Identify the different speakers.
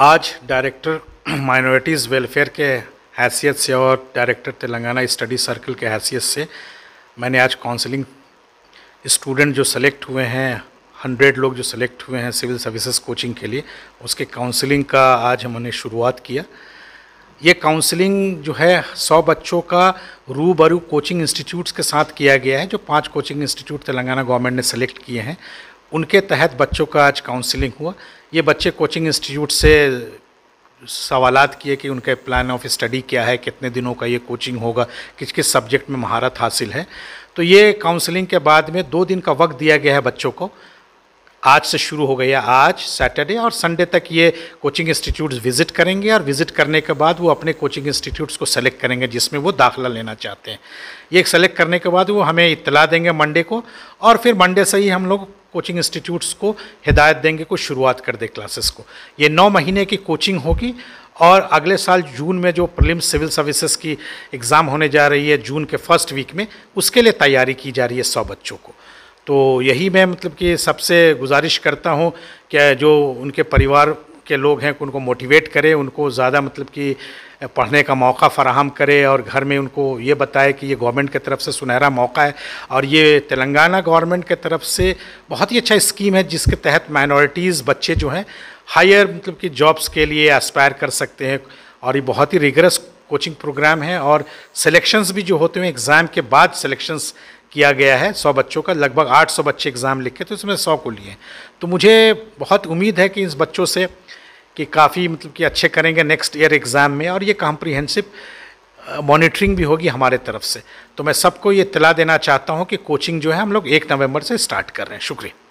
Speaker 1: आज director minorities welfare के हैसियत से और डायरेक्टर तेलंगाना स्टडी सर्कल के हैसियत से मैंने आज काउंसलिंग स्टूडेंट जो सेलेक्ट हुए हैं हंड्रेड लोग जो सेलेक्ट हुए हैं सिविल सर्विसेज कोचिंग के लिए उसके काउंसलिंग का आज हमने शुरुआत किया ये काउंसलिंग जो है सौ बच्चों का रूबरू कोचिंग इंस्टीट्यूट्स के साथ किया गया है जो पांच कोचिंग इंस्टीट्यूट तेलंगाना गवर्नमेंट ने सेलेक्ट किए हैं उनके तहत बच्चों का आज काउंसलिंग हुआ ये बच्चे कोचिंग इंस्टीट्यूट से सवाल किए कि उनके प्लान ऑफ स्टडी क्या है कितने दिनों का ये कोचिंग होगा किस किस सब्जेक्ट में महारत हासिल है तो ये काउंसलिंग के बाद में दो दिन का वक्त दिया गया है बच्चों को आज से शुरू हो गया आज सैटरडे और संडे तक ये कोचिंग इंस्टीट्यूट्स विजिट करेंगे और विजिट करने के बाद वो अपने कोचिंग इंस्टीट्यूट्स को सेलेक्ट करेंगे जिसमें वो दाखिला लेना चाहते हैं ये सेलेक्ट करने के बाद वो हमें इतला देंगे मंडे को और फिर मंडे से ही हम लोग कोचिंग इंस्टीट्यूट्स को हिदायत देंगे को शुरुआत कर दे क्लासेस को ये नौ महीने की कोचिंग होगी और अगले साल जून में जो प्रलिम सिविल सर्विसेज की एग्ज़ाम होने जा रही है जून के फर्स्ट वीक में उसके लिए तैयारी की जा रही है सौ बच्चों को तो यही मैं मतलब कि सबसे गुजारिश करता हूँ कि जो उनके परिवार के लोग हैं उनको मोटिवेट करें उनको ज़्यादा मतलब कि पढ़ने का मौका फ़राहम करे और घर में उनको ये बताए कि ये गवर्नमेंट की तरफ से सुनहरा मौका है और ये तेलंगाना गवर्नमेंट के तरफ से बहुत ही अच्छा स्कीम है जिसके तहत माइनॉरिटीज़ बच्चे जो हैं हायर मतलब कि जॉब्स के लिए एस्पायर कर सकते हैं और ये बहुत ही रिगरस कोचिंग प्रोग्राम है और सिलेक्शंस भी जो होते हैं एग्ज़ाम के बाद सिलेक्शंस किया गया है सौ बच्चों का लगभग आठ सौ बच्चे एग्ज़ाम लिखे तो उसमें सौ को लिए तो मुझे बहुत उम्मीद है कि इस बच्चों से कि काफ़ी मतलब कि अच्छे करेंगे नेक्स्ट ईयर एग्ज़ाम में और ये कॉम्प्रीहेंसिव मॉनिटरिंग भी होगी हमारे तरफ से तो मैं सबको ये इतला देना चाहता हूँ कि कोचिंग जो है हम लोग एक नवंबर से स्टार्ट कर रहे हैं शुक्रिया